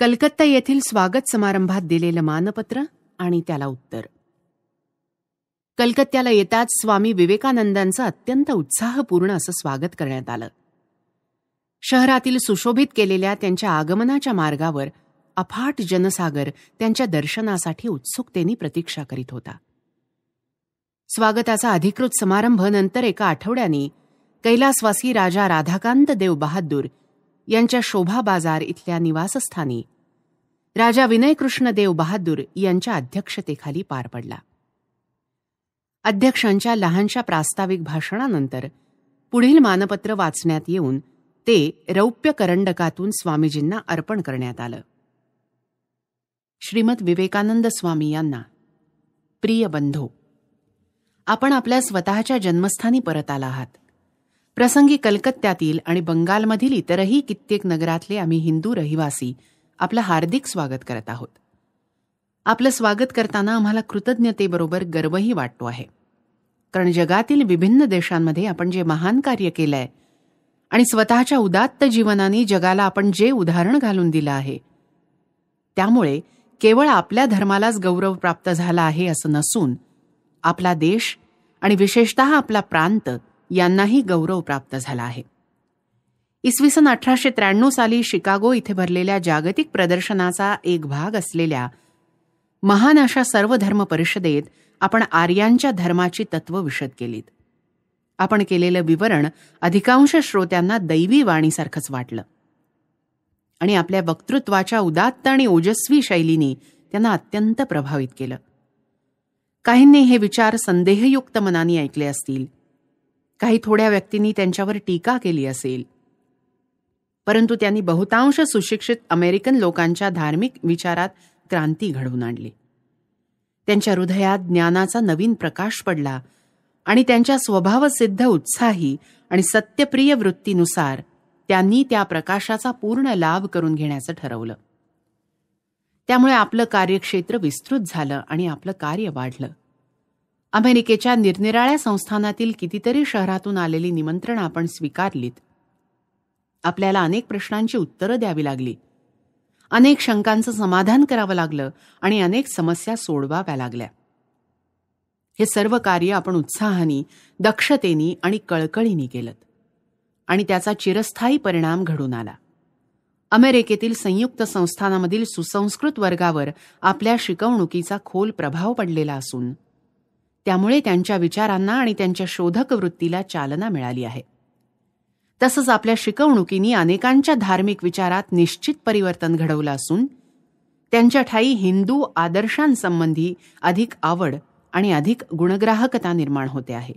कलकत्ता येथील स्वागत समारंभात दिलेलं मानपत्र आणि त्याला उत्तर कलकत्त्याला येताच स्वामी विवेकानंदांचं अत्यंत उत्साहपूर्ण असं स्वागत करण्यात आलं शहरातील सुशोभित केलेल्या त्यांच्या आगमनाच्या मार्गावर अफाट जनसागर त्यांच्या दर्शनासाठी उत्सुकतेने प्रतीक्षा करीत होता स्वागताचा अधिकृत समारंभ नंतर एका आठवड्याने कैलासवासी राजा राधाकांत देव बहादूर यांच्या शोभा बाजार इथल्या निवासस्थानी राजा विनय कृष्ण देव बहादूर यांच्या अध्यक्षतेखाली पार पडला अध्यक्षांच्या लहानशा प्रास्ताविक भाषणानंतर पुढील मानपत्र वाचण्यात येऊन ते रौप्य करंडकातून स्वामीजींना अर्पण करण्यात आलं श्रीमद विवेकानंद स्वामी यांना प्रिय बंधो आपण आपल्या स्वतःच्या जन्मस्थानी परत आला आहात प्रसंगी कलकत्त्यातील आणि बंगालमधील इतरही कित्येक नगरातले आम्ही हिंदू रहिवासी आपलं हार्दिक स्वागत करत आहोत आपलं स्वागत करताना आम्हाला कृतज्ञतेबरोबर गर्वही वाटतो आहे कारण जगातील विभिन्न देशांमध्ये आपण जे महान कार्य केलंय आहे आणि स्वतःच्या उदात्त जीवनाने जगाला आपण जे उदाहरण घालून दिलं आहे त्यामुळे केवळ आपल्या धर्मालाच गौरव प्राप्त झाला आहे असं नसून आपला देश आणि विशेषत आपला प्रांत यांनाही गौरव प्राप्त झाला आहे इसवी सन अठराशे त्र्याण्णव साली शिकागो इथे भरलेल्या जागतिक प्रदर्शनाचा एक भाग असलेल्या महान अशा सर्व धर्म परिषदेत आपण आर्यांच्या धर्माची तत्व विशद केलीत आपण केलेलं विवरण अधिकांश श्रोत्यांना दैवी वाणीसारखंच वाटलं आणि आपल्या वक्तृत्वाच्या उदात्त आणि ओजस्वी शैलीने त्यांना अत्यंत प्रभावित केलं काहींनी हे विचार संदेहयुक्त मनाने ऐकले असतील काही थोड्या व्यक्तींनी त्यांच्यावर टीका केली असेल परंतु त्यांनी बहुतांश सुशिक्षित अमेरिकन लोकांच्या धार्मिक विचारात क्रांती घडवून आणली त्यांच्या हृदयात ज्ञानाचा नवीन प्रकाश पडला आणि त्यांच्या स्वभावसिद्ध उत्साही आणि सत्यप्रिय वृत्तीनुसार त्यांनी त्या प्रकाशाचा पूर्ण लाभ करून घेण्याचं ठरवलं त्यामुळे आपलं कार्यक्षेत्र विस्तृत झालं आणि आपलं कार्य वाढलं अमेरिकेच्या निरनिराळ्या संस्थानातील कितीतरी शहरातून आलेली निमंत्रण आपण स्वीकारलीत आपल्याला अनेक प्रश्नांची उत्तरं द्यावी लागली अनेक शंकांचं समाधान करावं लागलं आणि अनेक समस्या सोडवाव्या लागल्या हे सर्व कार्य आपण उत्साहानी दक्षतेनी आणि कळकळीनी केलं आणि त्याचा चिरस्थायी परिणाम घडून आला अमेरिकेतील संयुक्त संस्थानामधील सुसंस्कृत वर्गावर आपल्या शिकवणुकीचा खोल प्रभाव पडलेला असून त्यामुळे त्यांच्या विचारांना आणि त्यांच्या शोधक वृत्तीला चालना मिळाली आहे तसंच आपल्या शिकवणुकीनी अनेकांच्या धार्मिक विचारात निश्चित परिवर्तन घडवलं असून त्यांच्या ठाई हिंदू आदर्शांसंबंधी अधिक आवड आणि अधिक गुणग्राहकता निर्माण होते आहे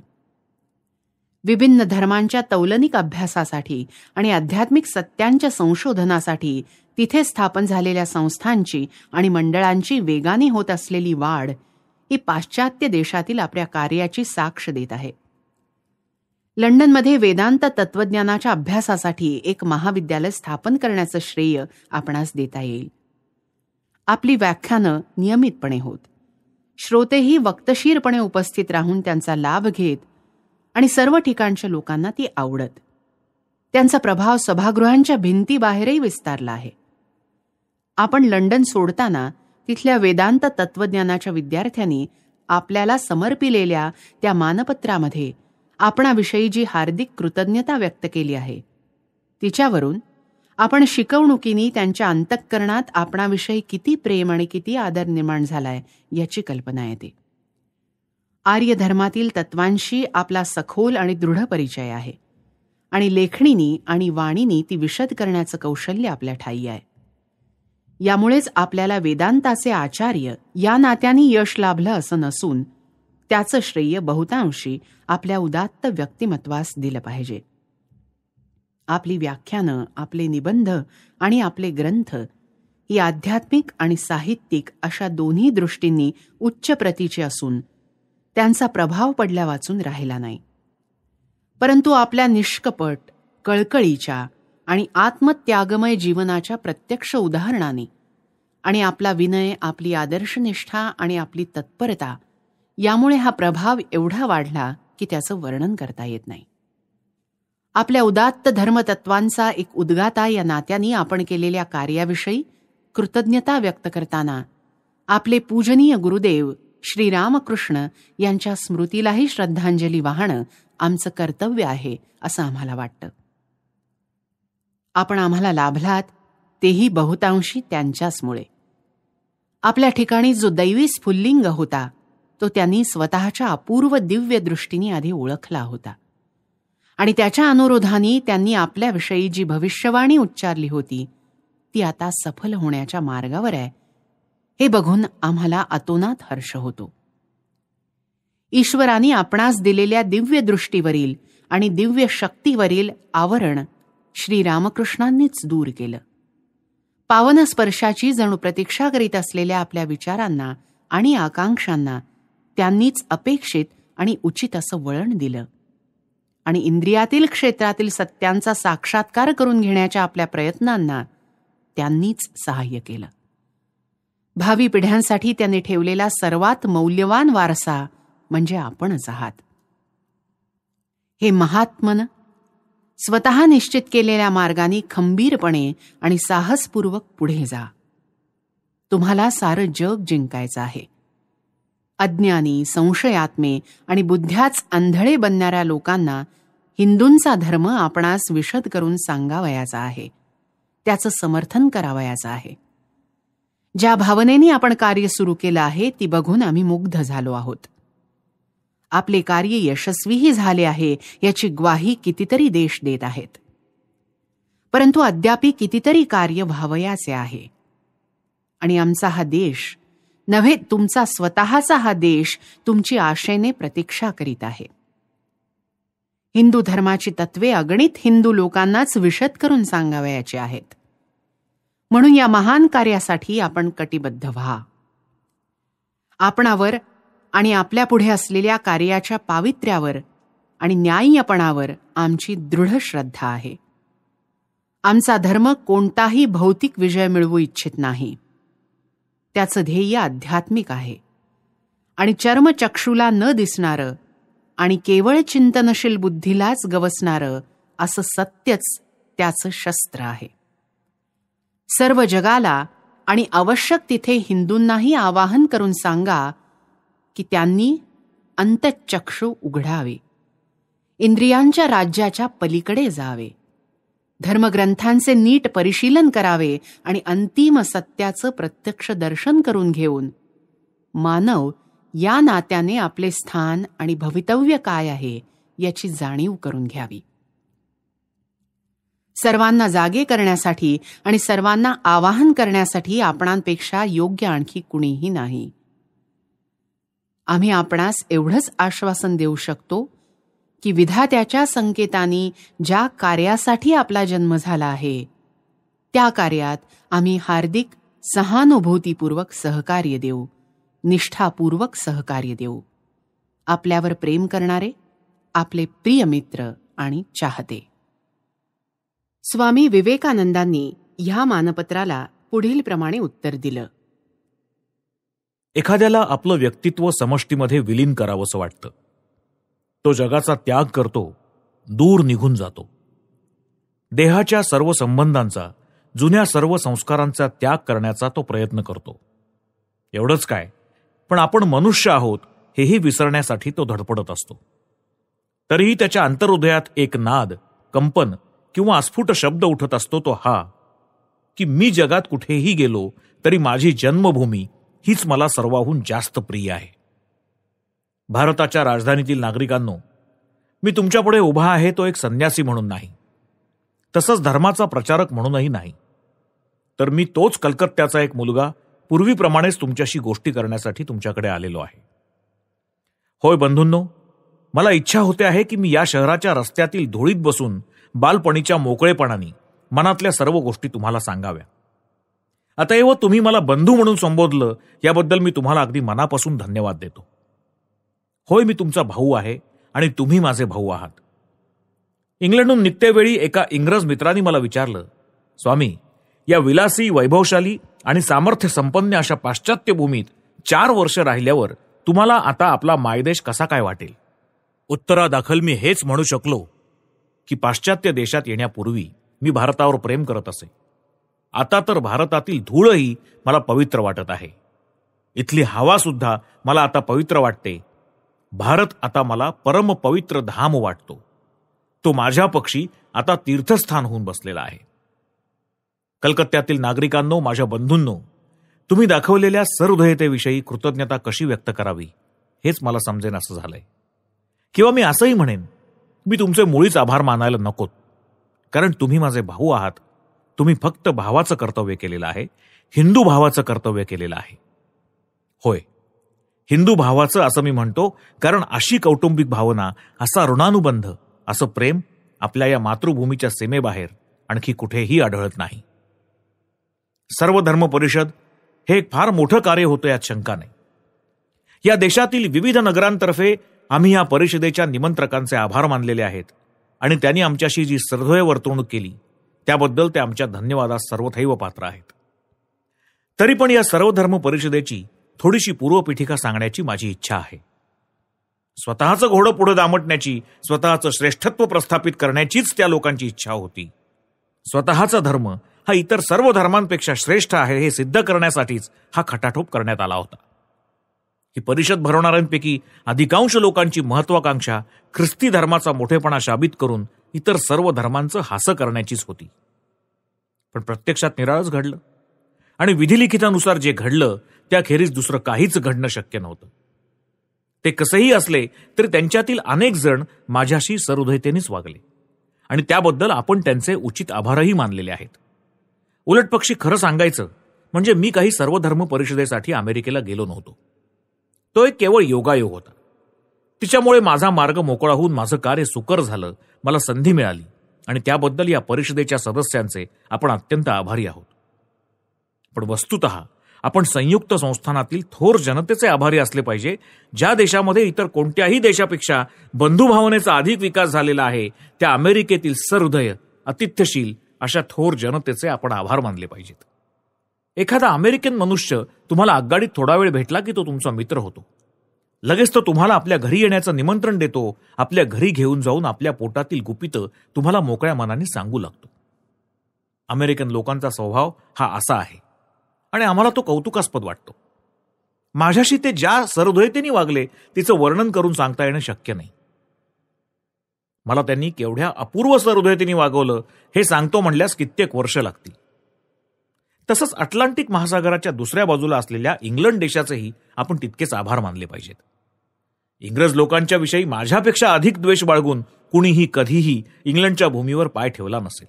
विभिन्न धर्मांच्या तौलनिक अभ्यासासाठी आणि आध्यात्मिक सत्यांच्या संशोधनासाठी तिथे स्थापन झालेल्या संस्थांची आणि मंडळांची वेगाने होत असलेली वाढ ही पाश्चात्य देशातील आपल्या कार्याची साक्ष देत आहे लंडनमध्ये वेदांत तत्वज्ञानाच्या अभ्यासासाठी एक महाविद्यालय स्थापन करण्याचं श्रेय आपणास देता येईल आपली व्याख्यानं नियमितपणे होत श्रोतेही वक्तशीरपणे उपस्थित राहून त्यांचा लाभ घेत आणि सर्व ठिकाणच्या लोकांना ती आवडत त्यांचा प्रभाव सभागृहांच्या भिंती बाहेरही विस्तारला आहे आपण लंडन सोडताना तिथल्या वेदांत तत्वज्ञानाच्या विद्यार्थ्यांनी आपल्याला समर्पिलेल्या त्या मानपत्रामध्ये आपणाविषयी जी हार्दिक कृतज्ञता व्यक्त केली आहे तिच्यावरून आपण शिकवणुकीनी त्यांच्या अंतःकरणात आपणाविषयी किती प्रेम आणि किती आदर निर्माण झालाय याची कल्पना येते आर्य धर्मातील तत्वांशी आपला सखोल आणि दृढ परिचय आहे आणि लेखणीनी आणि वाणीनी ती विशद करण्याचं कौशल्य आपल्या ठाई आहे यामुळेच आपल्याला वेदांताचे आचार्य या नात्याने यश लाभलं असं नसून त्याचं श्रेय बहुतांशी आपल्या उदात्त व्यक्तिमत्वास दिलं पाहिजे आपली व्याख्यानं आपले निबंध आणि आपले ग्रंथ ही आध्यात्मिक आणि साहित्यिक अशा दोन्ही दृष्टींनी उच्च प्रतीची असून त्यांचा प्रभाव पडल्या वाचून राहिला नाही परंतु आपल्या निष्कपट कळकळीच्या आणि आत्मत्यागमय जीवनाच्या प्रत्यक्ष उदाहरणाने आणि आपला विनय आपली आदर्शनिष्ठा आणि आपली तत्परता यामुळे हा प्रभाव एवढा वाढला की त्याचं वर्णन करता येत नाही आपल्या उदात्त धर्मतत्वांचा एक उद्गाता या नात्याने आपण केलेल्या कार्याविषयी कृतज्ञता व्यक्त करताना आपले पूजनीय गुरुदेव श्री रामकृष्ण यांच्या स्मृतीलाही श्रद्धांजली वाहणं आमचं कर्तव्य आहे असं आम्हाला वाटतं आपण आम्हाला लाभलात तेही बहुतांशी त्यांच्याचमुळे आपल्या ठिकाणी जो दैवी स्फुल्लिंग होता तो त्यांनी स्वतःच्या अपूर्व दिव्य दृष्टीने आधी ओळखला होता आणि त्याच्या अनुरोधानी त्यांनी आपल्याविषयी जी भविष्यवाणी उच्चारली होती ती आता सफल होण्याच्या मार्गावर आहे हे बघून आम्हाला अतोनात हर्ष होतो ईश्वराने आपणास दिलेल्या दिव्य दृष्टीवरील आणि दिव्य शक्तीवरील आवरण श्रीरामकृष्णांनीच दूर केलं पावन स्पर्शाची जणू प्रतीक्षा करीत असलेल्या आपल्या विचारांना आणि आकांक्षांना त्यांनीच अपेक्षित आणि उचित असं वळण दिलं आणि इंद्रियातील क्षेत्रातील सत्यांचा साक्षात्कार करून घेण्याच्या आपल्या प्रयत्नांना त्यांनीच सहाय्य केलं भावी पिढ्यांसाठी त्यांनी ठेवलेला सर्वात मौल्यवान वारसा म्हणजे आपणच आहात हे महात्मन स्वतः निश्चित केलेल्या मार्गाने खंबीरपणे आणि साहसपूर्वक पुढे जा तुम्हाला सारं जग जिंकायचं आहे अज्ञानी संशयात्मे आणि बुद्ध्याच आंधळे बनणाऱ्या लोकांना हिंदूंचा धर्म आपणास विशद करून सांगावयाचा आहे त्याचं समर्थन करावयाचं आहे ज्या भावनेने आपण कार्य सुरू केलं आहे ती बघून आम्ही मुग्ध झालो आहोत आपले कार्य यशस्वीही झाले आहे याची ग्वाही कितीतरी देश देत आहेत परंतु अद्याप कितीतरी कार्य व्हावयाचे आहे आणि आमचा हा देश नव्हे तुमचा स्वतःचा हा देश तुमची आशेने प्रतीक्षा करीत आहे हिंदू धर्माची तत्वे अगणित हिंदू लोकांनाच विशद करून सांगावयाची आहेत म्हणून या महान कार्यासाठी आपण कटिबद्ध व्हा आपणावर आणि आपल्या पुढे असलेल्या कार्याच्या पावित्र्यावर आणि न्याय्यपणावर आमची दृढ श्रद्धा आहे आमचा धर्म कोणताही भौतिक विजय मिळवू इच्छित नाही त्याचं ध्येय आध्यात्मिक आहे आणि चर्मचक्षूला न दिसणारं आणि केवळ चिंतनशील बुद्धीलाच गवसणारं असं सत्यच त्याचं शस्त्र आहे सर्व जगाला आणि आवश्यक तिथे हिंदूंनाही आवाहन करून सांगा की त्यांनी अंतचक्षू उघडावे इंद्रियांच्या राज्याच्या पलीकडे जावे धर्मग्रंथांचे नीट परिशीलन करावे आणि अंतिम सत्याचं प्रत्यक्ष दर्शन करून घेऊन मानव या नात्याने आपले स्थान आणि भवितव्य काय आहे याची जाणीव करून घ्यावी सर्वांना जागे करण्यासाठी आणि सर्वांना आवाहन करण्यासाठी आपणांपेक्षा योग्य आणखी कुणीही नाही आम्ही आपणास एवढंच आश्वासन देऊ शकतो की विधात्याच्या संकेतानी ज्या कार्यासाठी आपला जन्म झाला आहे त्या कार्यात आम्ही हार्दिक सहानुभूतीपूर्वक सहकार्य देऊ निष्ठापूर्वक सहकार्य देऊ आपल्यावर प्रेम करणारे आपले प्रिय मित्र आणि चाहते स्वामी विवेकानंदांनी ह्या मानपत्राला पुढील प्रमाणे उत्तर दिलं एखाद्याला आपलं व्यक्तित्व समष्टीमध्ये विलीन करावंसं वाटतं तो जगाचा त्याग करतो दूर निघून जातो देहाच्या सर्व संबंधांचा जुन्या सर्व संस्कारांचा त्याग करण्याचा तो प्रयत्न करतो एवढंच काय पण आपण मनुष्य आहोत हेही विसरण्यासाठी तो धडपडत असतो तरीही त्याच्या अंतर्हृदयात एक नाद कंपन किंवा अस्फुट शब्द उठत असतो तो हा की मी जगात कुठेही गेलो तरी माझी जन्मभूमी हीच मला सर्वाहून जास्त प्रिय आहे भारताच्या राजधानीतील नागरिकांनो मी तुमच्यापुढे उभा आहे तो एक संन्यासी म्हणून नाही तसंच धर्माचा प्रचारक म्हणूनही नाही तर मी तोच कलकत्त्याचा एक मुलगा पूर्वीप्रमाणेच तुमच्याशी गोष्टी करण्यासाठी तुमच्याकडे आलेलो आहे होय बंधूंनो मला इच्छा होते आहे की मी या शहराच्या रस्त्यातील धुळीत बसून बालपणीच्या मोकळेपणाने मनातल्या सर्व गोष्टी तुम्हाला सांगाव्या आता एव तुम्ही मला बंधू म्हणून संबोधलं याबद्दल मी तुम्हाला अगदी मनापासून धन्यवाद देतो होय मी तुमचा भाऊ आहे आणि तुम्ही माझे भाऊ आहात इंग्लंडहून निघतेवेळी एका इंग्रज मित्रांनी मला विचारलं स्वामी या विलासी वैभवशाली आणि सामर्थ्य संपन्न अशा पाश्चात्य भूमीत चार वर्ष राहिल्यावर तुम्हाला आता आपला मायदेश कसा काय वाटेल उत्तरादाखल मी हेच म्हणू शकलो की पाश्चात्य देशात येण्यापूर्वी मी भारतावर प्रेम करत असे आता तर भारतातील धूळही मला पवित्र वाटत आहे इथली हवा सुद्धा मला आता पवित्र वाटते भारत आता मला परम पवित्र धाम वाटतो तो माझ्या पक्षी आता तीर्थस्थान होऊन बसलेला आहे कलकत्त्यातील नागरिकांनो माझ्या बंधूंनो तुम्ही दाखवलेल्या सरहृदयतेविषयी कृतज्ञता कशी व्यक्त करावी हेच मला समजेन असं झालंय किंवा मी असंही म्हणेन मी तुमचे मुळीच आभार मानायला नकोत कारण तुम्ही माझे भाऊ आहात तुम्ही फक्त भावाचं कर्तव्य केलेलं आहे हिंदू भावाचं कर्तव्य केलेलं आहे होय हिंदू भावाचं असं मी म्हणतो कारण अशी कौटुंबिक भावना असा ऋणानुबंध असं प्रेम आपल्या या मातृभूमीच्या सीमेबाहेर आणखी कुठेही आढळत नाही सर्व धर्म परिषद हे एक फार मोठं कार्य होतं यात शंका नाही या देशातील विविध नगरांतर्फे आम्ही या परिषदेच्या निमंत्रकांचे आभार मानलेले आहेत आणि त्यांनी आमच्याशी जी श्रद्धेय वर्तवणूक केली त्याबद्दल ते आमच्या धन्यवादास सर्वथैव पात्र आहेत तरी पण या सर्वधर्म परिषदेची थोडीशी पूर्वपीठिका सांगण्याची माझी इच्छा आहे स्वतःचं घोडं पुढे दामटण्याची स्वतःचं श्रेष्ठत्व प्रस्थापित करण्याचीच त्या लोकांची इच्छा होती स्वतःचा धर्म हा इतर सर्व धर्मांपेक्षा श्रेष्ठ आहे हे सिद्ध करण्यासाठीच हा खटाटोप करण्यात आला होता ही परिषद भरवणाऱ्यांपैकी अधिकांश लोकांची महत्वाकांक्षा ख्रिस्ती धर्माचा मोठेपणा शाबित करून इतर सर्व धर्मांचं हासं करण्याचीच होती पण प्रत्यक्षात निराळच घडलं आणि विधिलिखितानुसार जे घडलं त्याखेरीज दुसरं काहीच घडणं शक्य नव्हतं ते कसंही असले तरी त्यांच्यातील अनेक जण माझ्याशी सरुदयतेनेच वागले आणि त्याबद्दल आपण त्यांचे उचित आभारही मानलेले आहेत उलट पक्षी खरं सांगायचं म्हणजे मी काही सर्वधर्म परिषदेसाठी अमेरिकेला गेलो नव्हतो तो एक केवळ योगायोग होता तिच्यामुळे माझा मार्ग मोकळा होऊन माझं कार्य सुकर झालं मला संधी मिळाली आणि त्याबद्दल या परिषदेच्या सदस्यांचे आपण अत्यंत आभारी आहोत पण वस्तुत आपण संयुक्त संस्थानातील थोर जनतेचे आभारी असले पाहिजे ज्या देशामध्ये इतर कोणत्याही देशापेक्षा बंधुभावनेचा अधिक विकास झालेला आहे त्या अमेरिकेतील सहृदय अतिथ्यशील अशा थोर जनतेचे आपण आभार मानले पाहिजेत एखादा अमेरिकन मनुष्य तुम्हाला आगगाडीत थोडा वेळ भेटला की तो तुमचा मित्र होतो लगेच तो तुम्हाला आपल्या घरी येण्याचं निमंत्रण देतो आपल्या घरी घेऊन जाऊन आपल्या पोटातील गुपितं तुम्हाला मोकळ्या मनाने सांगू लागतो अमेरिकन लोकांचा स्वभाव हा असा आहे आणि आम्हाला तो कौतुकास्पद वाटतो माझ्याशी ते ज्या सरदयतेने वागले तिचं वर्णन करून सांगता येणं शक्य नाही मला त्यांनी केवढ्या अपूर्व सरदयतेने वागवलं हे सांगतो म्हणल्यास कित्येक वर्ष लागतील तसंच अटलांटिक महासागराच्या दुसऱ्या बाजूला असलेल्या इंग्लंड देशाचेही आपण तितकेच आभार मानले पाहिजेत इंग्रज लोकांच्या विषयी माझ्यापेक्षा अधिक द्वेष बाळगून कुणीही कधीही इंग्लंडच्या भूमीवर पाय ठेवला नसेल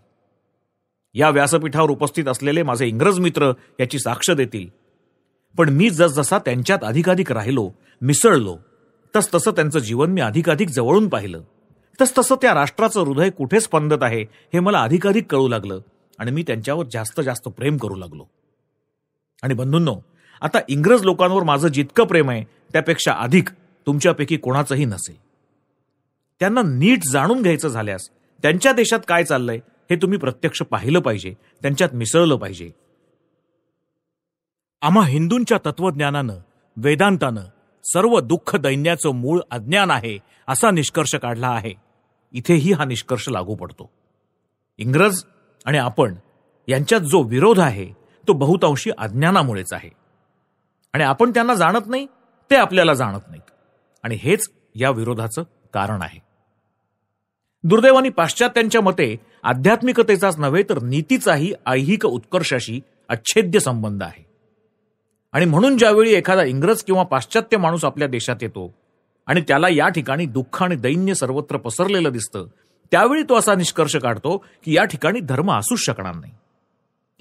या व्यासपीठावर उपस्थित असलेले माझे इंग्रज मित्र याची साक्ष देतील पण मी जसजसा त्यांच्यात अधिकाधिक राहिलो मिसळलो तस तसं त्यांचं जीवन मी अधिकाधिक जवळून पाहिलं तस तसं त्या राष्ट्राचं हृदय कुठे स्पंदत आहे हे मला अधिकाधिक कळू लागलं आणि मी त्यांच्यावर जास्त जास्त प्रेम करू लागलो आणि बंधूंनो आता इंग्रज लोकांवर माझं जितकं प्रेम आहे त्यापेक्षा अधिक तुमच्यापैकी कोणाचंही नसेल त्यांना नीट जाणून घ्यायचं झाल्यास त्यांच्या देशात काय चाललंय हे तुम्ही प्रत्यक्ष पाहिलं पाहिजे त्यांच्यात मिसळलं पाहिजे आम्हा हिंदूंच्या तत्वज्ञानानं वेदांतानं सर्व दुःख दैन्याचं मूळ अज्ञान आहे असा निष्कर्ष काढला आहे इथेही हा निष्कर्ष लागू पडतो इंग्रज आणि आपण यांच्यात जो विरोध आहे तो बहुतांशी अज्ञानामुळेच आहे आणि आपण त्यांना जाणत नाही ते आपल्याला जाणत नाहीत आणि हेच या विरोधाचं कारण आहे दुर्दैवानी पाश्चात्यांच्या मते आध्यात्मिकतेचाच नव्हे तर नीतीचाही ऐहिक उत्कर्षाशी अच्छेद्य संबंध आहे आणि म्हणून ज्यावेळी एखादा इंग्रज किंवा पाश्चात्य माणूस आपल्या देशात येतो आणि त्याला या ठिकाणी दुःख आणि दैन्य सर्वत्र पसरलेलं दिसतं त्यावेळी तो असा निष्कर्ष काढतो की या ठिकाणी धर्म असू शकणार नाही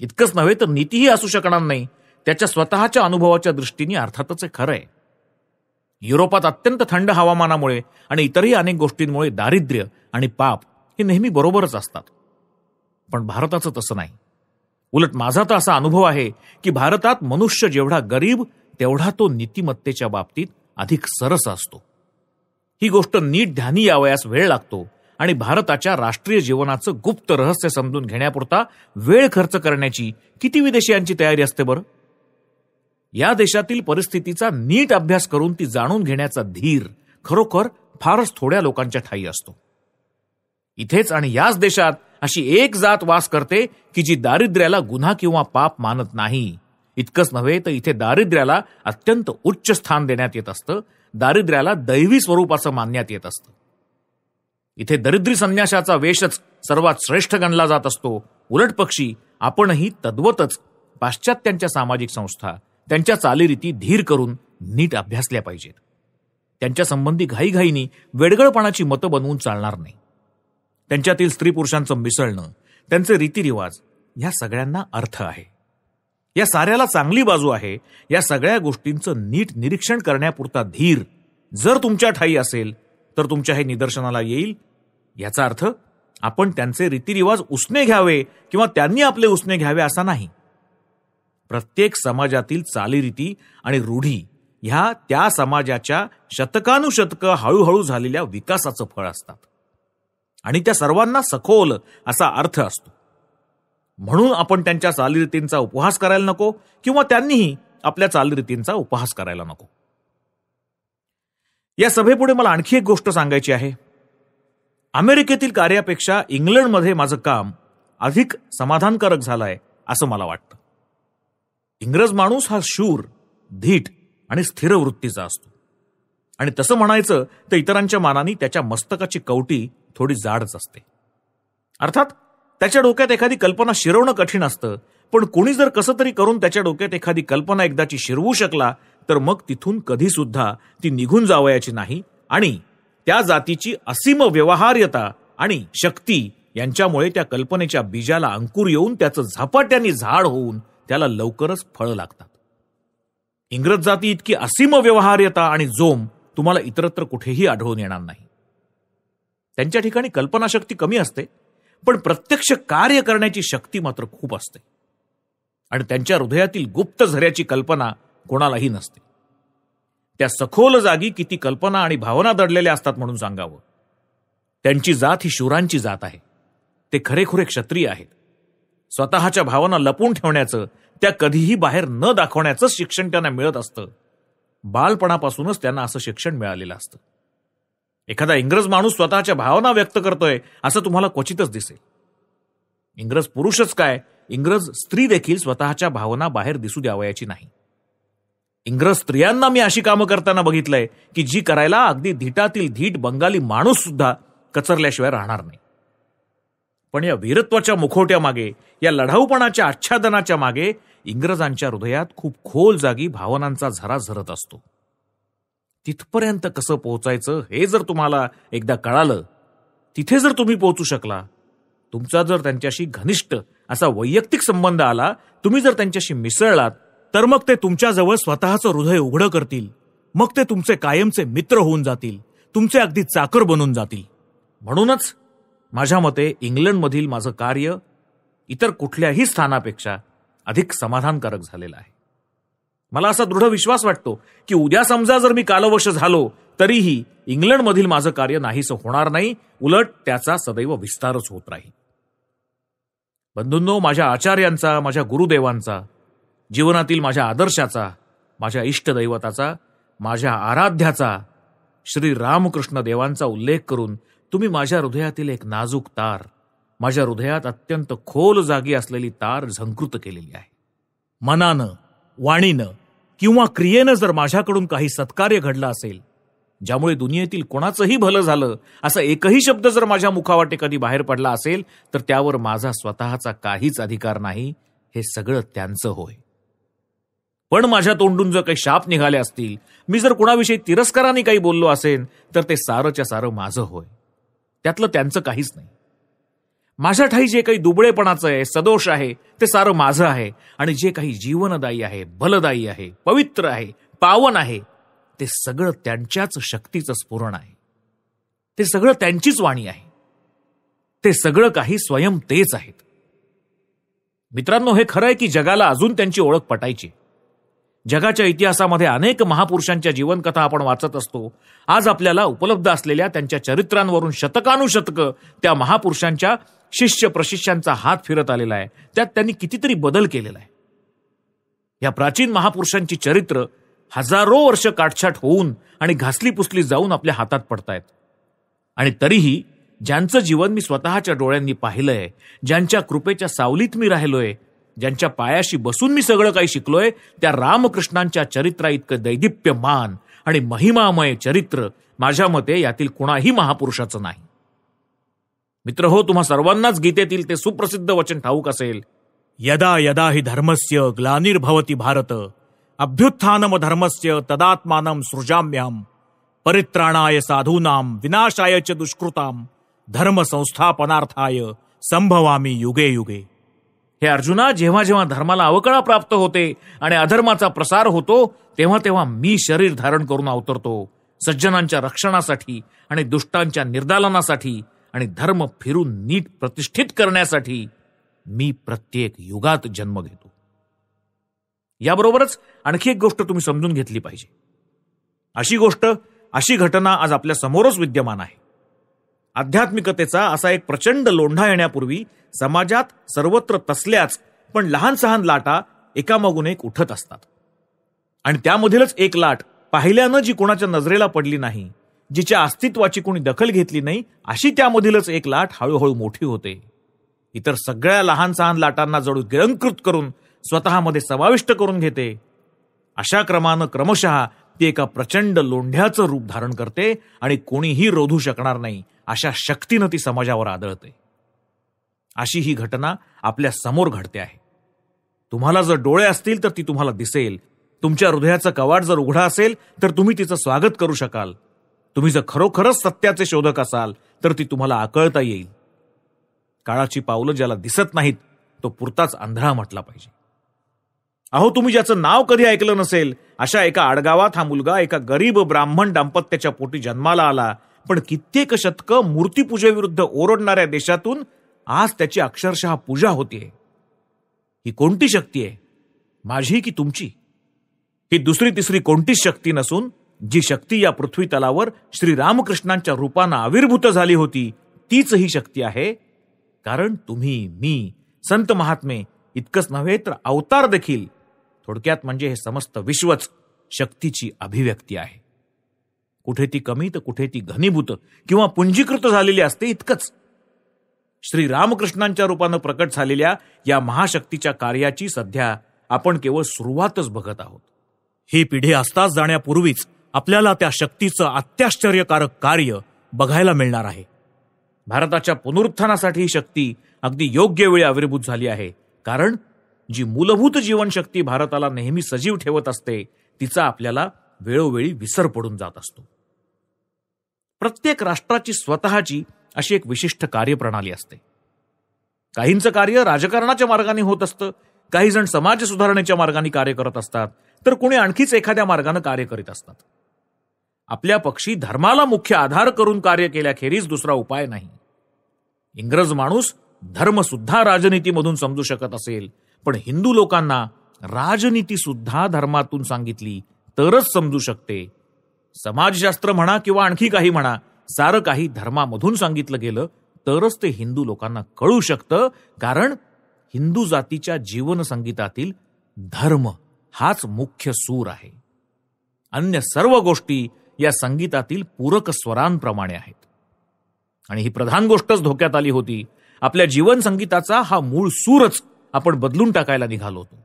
इतकंच नव्हे तर नीतीही असू शकणार नाही त्याच्या स्वतःच्या अनुभवाच्या दृष्टीने अर्थातच हे खरं आहे युरोपात अत्यंत थंड हवामानामुळे आणि इतरही अनेक गोष्टींमुळे दारिद्र्य आणि पाप हे नेहमी बरोबरच असतात पण भारताचं तसं नाही उलट माझा तर असा अनुभव आहे की भारतात मनुष्य जेवढा गरीब तेवढा तो नीतिमत्तेच्या बाबतीत अधिक सरस असतो ही गोष्ट नीट ध्यानी यावयास वेळ लागतो आणि भारताच्या राष्ट्रीय जीवनाचं गुप्त रहस्य समजून घेण्यापुरता वेळ खर्च करण्याची किती विदेशीयांची तयारी असते बरं या देशातील परिस्थितीचा नीट अभ्यास करून ती जाणून घेण्याचा धीर खरोखर फारच थोड्या लोकांच्या ठाई असतो इथेच आणि याच देशात अशी एक जात वास करते की जी दारिद्र्याला गुन्हा किंवा पाप मानत नाही इतकंच नव्हे तर इथे दारिद्र्याला अत्यंत उच्च स्थान देण्यात येत असतं दारिद्र्याला दैवी स्वरूपाचं मानण्यात येत असतं इथे दरिद्री संन्याशाचा वेशच सर्वात श्रेष्ठ गणला जात असतो उलट पक्षी आपणही तद्वतच पाश्चात्यांच्या सामाजिक संस्था त्यांच्या चालीरीती धीर करून नीट अभ्यासल्या पाहिजेत त्यांच्या संबंधी घाईघाईनी वेडगळपणाची मतं बनवून चालणार नाही त्यांच्यातील स्त्री पुरुषांचं मिसळणं त्यांचे रीतिरिवाज या सगळ्यांना अर्थ आहे या साऱ्याला चांगली बाजू आहे या सगळ्या गोष्टींचं नीट निरीक्षण करण्यापुरता धीर जर तुमच्या ठाई असेल तर तुमच्या हे निदर्शनाला येईल याचा अर्थ आपण त्यांचे रीतिरिवाज उसने घ्यावे किंवा त्यांनी आपले उसने घ्यावे असा नाही प्रत्येक समाजातील चालीरीती आणि रूढी ह्या त्या समाजाच्या शतकानुशतक हळूहळू झालेल्या विकासाचं फळ असतात आणि त्या सर्वांना सखोल असा अर्थ असतो म्हणून आपण त्यांच्या चालीरीतींचा उपहास करायला नको किंवा त्यांनीही आपल्या चालीरीतींचा उपहास करायला नको या सभेपुढे मला आणखी एक गोष्ट सांगायची आहे अमेरिकेतील कार्यापेक्षा इंग्लंडमध्ये माझं काम अधिक समाधानकारक झालंय असं मला वाटतं इंग्रज माणूस हा शूर धीट आणि स्थिर वृत्तीचा असतो आणि तसं म्हणायचं तर इतरांच्या मानाने त्याच्या मस्तकाची कवटी थोडी जाडच असते अर्थात त्याच्या डोक्यात एखादी कल्पना शिरवणं कठीण असतं पण कोणी जर कसं तरी करून त्याच्या डोक्यात एखादी कल्पना एकदाची शिरवू शकला तर मग तिथून कधी सुद्धा ती निघून जावयाची नाही आणि त्या जातीची असीम व्यवहार्यता आणि शक्ती यांच्यामुळे त्या कल्पनेच्या बीजाला अंकुर येऊन त्याचं झपाट्याने झाड होऊन त्याला लवकरच फळं लागतात इंग्रज जाती इतकी असीम व्यवहार्यता आणि जोम तुम्हाला इतरत्र कुठेही आढळून येणार नाही त्यांच्या ठिकाणी कल्पनाशक्ती कमी असते पण प्रत्यक्ष कार्य करण्याची शक्ती मात्र खूप असते आणि त्यांच्या हृदयातील गुप्त झऱ्याची कल्पना कोणालाही नसते त्या सखोल जागी किती कल्पना आणि भावना दडलेल्या असतात म्हणून सांगावं त्यांची जात ही शूरांची जात आहे ते खरेखुरे क्षत्रिय आहेत स्वतःच्या भावना लपून ठेवण्याचं त्या कधीही बाहेर न दाखवण्याचं शिक्षण त्यांना मिळत असतं बालपणापासूनच त्यांना असं शिक्षण मिळालेलं असतं एखादा इंग्रज माणूस स्वतःच्या भावना व्यक्त करतोय असं तुम्हाला क्वचितच दिसेल इंग्रज पुरुषच काय इंग्रज स्त्री देखील स्वतःच्या भावना बाहेर दिसू द्यावयाची नाही इंग्रज स्त्रियांना मी अशी कामं करताना बघितलंय की जी करायला अगदी धीटातील धीट बंगाली माणूस सुद्धा कचरल्याशिवाय राहणार नाही पण या वीरत्वाच्या मुखोट्या मागे या लढाऊपणाच्या आच्छादनाच्या मागे इंग्रजांच्या हृदयात खूप खोल जागी भावनांचा झरा झरत असतो तिथपर्यंत कसं पोहोचायचं हे जर तुम्हाला एकदा कळालं तिथे जर तुम्ही पोहोचू शकला तुमचा जर त्यांच्याशी घनिष्ठ असा वैयक्तिक संबंध आला तुम्ही जर त्यांच्याशी मिसळलात तर मग ते तुमच्याजवळ स्वतःचं हृदय उघडं करतील मग ते तुमचे कायमचे मित्र होऊन जातील तुमचे अगदी चाकर बनून जातील म्हणूनच माझ्या मते इंग्लंडमधील माझं कार्य इतर कुठल्याही स्थानापेक्षा अधिक समाधानकारक झालेलं आहे मला असा दृढ विश्वास वाटतो की उद्या समजा जर मी कालवश झालो तरीही इंग्लंडमधील माझं कार्य नाहीसं होणार नाही उलट त्याचा सदैव विस्तारच होत राहील बंधूंनो माझ्या आचार्यांचा माझ्या गुरुदेवांचा जीवनातील माझ्या आदर्शाचा माझ्या इष्टदैवताचा माझ्या आराध्याचा श्री रामकृष्ण देवांचा उल्लेख करून तुम्ही माझ्या हृदयातील एक नाजूक तार माझ्या हृदयात अत्यंत खोल जागी असलेली तार झंकृत केलेली आहे मनानं वाणीनं किंवा क्रियेनं जर माझ्याकडून काही सत्कार्य घडलं असेल ज्यामुळे दुनियेतील कोणाचंही भलं झालं असा एकही शब्द जर माझ्या मुखावाटे कधी बाहेर पडला असेल तर त्यावर माझा स्वतःचा काहीच अधिकार नाही हे सगळं त्यांचं होय पण माझ्या तोंडून जर काही शाप निघाले असतील मी जर कुणाविषयी तिरस्काराने काही बोललो असेल तर ते सारंच्या सारं माझं होय त्यातलं त्यांचं काहीच नाही माझ्या ठाई जे काही दुबळेपणाचं आहे सदोष आहे ते सारं माझं आहे आणि जे काही जीवनदायी आहे भलदायी आहे पवित्र आहे पावन आहे ते सगळं त्यांच्याच शक्तीचं स्फुरण आहे ते सगळं त्यांचीच वाणी आहे ते सगळं काही स्वयं तेच आहेत मित्रांनो हे खरं आहे की जगाला अजून त्यांची ओळख पटायची जगाच्या इतिहासामध्ये अनेक महापुरुषांच्या जीवनकथा आपण वाचत असतो आज आपल्याला उपलब्ध असलेल्या त्यांच्या चरित्रांवरून शतकानुशतक त्या महापुरुषांच्या शिष्य प्रशिष्यांचा हात फिरत आलेला आहे त्यात त्यांनी कितीतरी बदल केलेला आहे या प्राचीन महापुरुषांची चरित्र हजारो वर्ष काटछाट होऊन आणि घासली पुसली जाऊन आपल्या हातात पडतायत आणि तरीही ज्यांचं जीवन मी स्वतःच्या डोळ्यांनी पाहिलंय ज्यांच्या कृपेच्या सावलीत मी राहिलोय ज्यांच्या पायाशी बसून मी सगळं काही शिकलोय त्या रामकृष्णांच्या चरित्रा इतकं दैदिप्यमान आणि महिमामय चरित्र माझ्या मते यातील कुणाही महापुरुषाचं नाही मित्र हो तुम्हा सर्वांनाच गीतेतील ते सुप्रसिद्ध वचन ठाऊक असेल यदा यदा हि धर्मस्य ग्लानिर्भवती भारत अभ्युत्थानम धर्मस्य तदात्मानं सृजाम्यहम परित्राणाय साधूनाम विनाशाय च दुष्कृताम धर्म संस्थापनार्थाय संभवामी युगे युगे हे अर्जुना जेव्हा जेव्हा धर्माला अवकळा प्राप्त होते आणि अधर्माचा प्रसार होतो तेव्हा तेव्हा मी शरीर धारण करून अवतरतो सज्जनांच्या रक्षणासाठी आणि दुष्टांच्या निर्दालनासाठी आणि धर्म फिरून नीट प्रतिष्ठित करण्यासाठी मी प्रत्येक युगात जन्म घेतो याबरोबरच आणखी एक गोष्ट तुम्ही समजून घेतली पाहिजे अशी गोष्ट अशी घटना आज आपल्या समोरच विद्यमान आहे आध्यात्मिकतेचा असा एक प्रचंड लोंढा येण्यापूर्वी समाजात सर्वत्र तसल्याच पण लहान सहान लाटा एकामागून एक उठत असतात आणि त्यामधीलच एक लाट पाहिल्यानं जी कोणाच्या नजरेला पडली नाही जिच्या अस्तित्वाची कोणी दखल घेतली नाही अशी त्यामधीलच एक लाट हळूहळू मोठी होते इतर सगळ्या लहान सहान लाटांना जडू गिरंकृत करून स्वतःमध्ये समाविष्ट करून घेते अशा क्रमानं क्रमशः ती एका प्रचंड लोंढ्याचं रूप धारण करते आणि कोणीही रोधू शकणार नाही अशा शक्तीनं ती समाजावर आदळते अशी ही घटना आपल्या समोर घडते आहे तुम्हाला जर डोळे असतील तर ती तुम्हाला दिसेल तुमच्या हृदयाचं कवाट जर उघडा असेल तर तुम्ही तिचं स्वागत करू शकाल तुम्ही जर खरोखरच सत्याचे शोधक असाल तर ती तुम्हाला आकळता येईल काळाची पावलं ज्याला दिसत नाहीत तो पुरताच अंधळा म्हटला पाहिजे अहो तुम्ही ज्याचं नाव कधी ऐकलं नसेल अशा एका आडगावात हा मुलगा एका गरीब ब्राह्मण दाम्पत्याच्या पोटी जन्माला आला पण कित्येक शतकं मूर्तीपूजेविरुद्ध ओरडणाऱ्या देशातून आज त्याची अक्षरशः पूजा होतीये ही कोणती शक्ती आहे माझी की तुमची ही दुसरी तिसरी कोणतीच शक्ती नसून जी शक्ती या पृथ्वी तलावर श्रीरामकृष्णांच्या रूपानं आविर्भूत झाली होती तीच ही शक्ती आहे कारण तुम्ही मी संत महात्मे इतकंच नव्हे तर अवतार देखील थोडक्यात म्हणजे हे समस्त विश्वच शक्तीची अभिव्यक्ती आहे कुठे ती कमी तर कुठे ती घनीभूत किंवा पुंजीकृत झालेली असते इतकंच श्री रामकृष्णांच्या रूपानं प्रकट झालेल्या या महाशक्तीच्या कार्याची सध्या आपण केवळ सुरुवातच बघत आहोत ही पिढी असताच जाण्यापूर्वीच आपल्याला त्या शक्तीचं अत्याश्चर्यकारक कार्य बघायला मिळणार आहे भारताच्या पुनरुत्थानासाठी ही शक्ती अगदी योग्य वेळी आविर्भूत झाली आहे कारण जी मूलभूत जीवनशक्ती भारताला नेहमी सजीव ठेवत असते तिचा आपल्याला वेळोवेळी विसर पडून जात असतो प्रत्येक राष्ट्राची स्वतःची अशी एक विशिष्ट कार्यप्रणाली असते काहींचं कार्य राजकारणाच्या मार्गाने होत असतं काही जण समाज सुधारणेच्या मार्गाने कार्य करत असतात तर कुणी आणखीच एखाद्या मार्गाने कार्य करीत असतात आपल्या पक्षी धर्माला मुख्य आधार करून कार्य केल्याखेरीज दुसरा उपाय नाही इंग्रज माणूस धर्म सुद्धा राजनीतीमधून समजू शकत असेल पण हिंदू लोकांना राजनीती सुद्धा धर्मातून सांगितली तरच समजू शकते समाजशास्त्र म्हणा किंवा आणखी काही म्हणा सारं काही धर्मामधून सांगितलं गेलं तरच ते हिंदू लोकांना कळू शकतं कारण हिंदू जातीच्या जीवन संगीतातील धर्म हाच मुख्य सूर आहे अन्य सर्व गोष्टी या संगीतातील पूरक स्वरांप्रमाणे आहेत आणि ही प्रधान गोष्टच धोक्यात आली होती आपल्या जीवन संगीताचा हा मूळ सूरच आपण बदलून टाकायला निघालो होतो